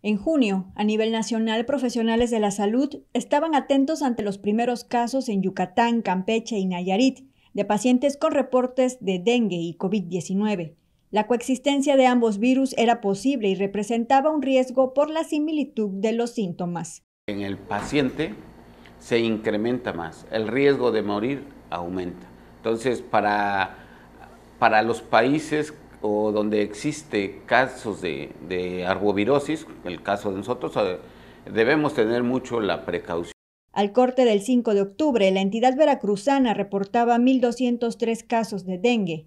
En junio, a nivel nacional, profesionales de la salud estaban atentos ante los primeros casos en Yucatán, Campeche y Nayarit de pacientes con reportes de dengue y COVID-19. La coexistencia de ambos virus era posible y representaba un riesgo por la similitud de los síntomas. En el paciente se incrementa más, el riesgo de morir aumenta. Entonces, para, para los países o donde existe casos de, de arbovirosis, el caso de nosotros, eh, debemos tener mucho la precaución. Al corte del 5 de octubre, la entidad veracruzana reportaba 1.203 casos de dengue.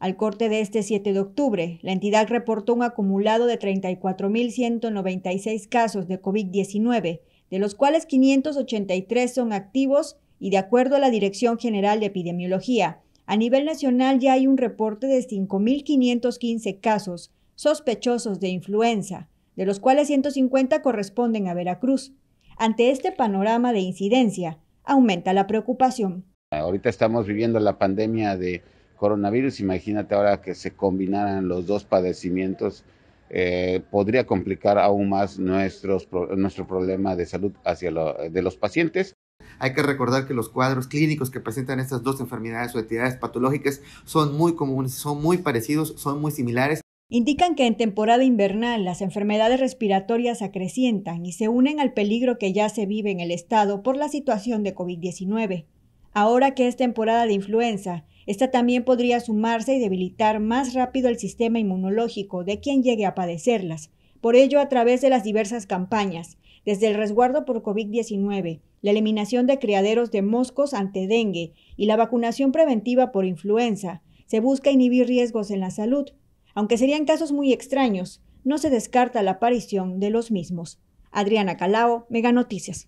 Al corte de este 7 de octubre, la entidad reportó un acumulado de 34.196 casos de COVID-19, de los cuales 583 son activos y de acuerdo a la Dirección General de Epidemiología, a nivel nacional ya hay un reporte de 5.515 casos sospechosos de influenza, de los cuales 150 corresponden a Veracruz. Ante este panorama de incidencia, aumenta la preocupación. Ahorita estamos viviendo la pandemia de coronavirus, imagínate ahora que se combinaran los dos padecimientos, eh, podría complicar aún más nuestro problema de salud hacia de los pacientes. Hay que recordar que los cuadros clínicos que presentan estas dos enfermedades o entidades patológicas son muy comunes, son muy parecidos, son muy similares. Indican que en temporada invernal las enfermedades respiratorias acrecientan y se unen al peligro que ya se vive en el estado por la situación de COVID-19. Ahora que es temporada de influenza, esta también podría sumarse y debilitar más rápido el sistema inmunológico de quien llegue a padecerlas, por ello, a través de las diversas campañas, desde el resguardo por COVID-19, la eliminación de criaderos de moscos ante dengue y la vacunación preventiva por influenza, se busca inhibir riesgos en la salud, aunque serían casos muy extraños, no se descarta la aparición de los mismos. Adriana Calao, Mega Noticias.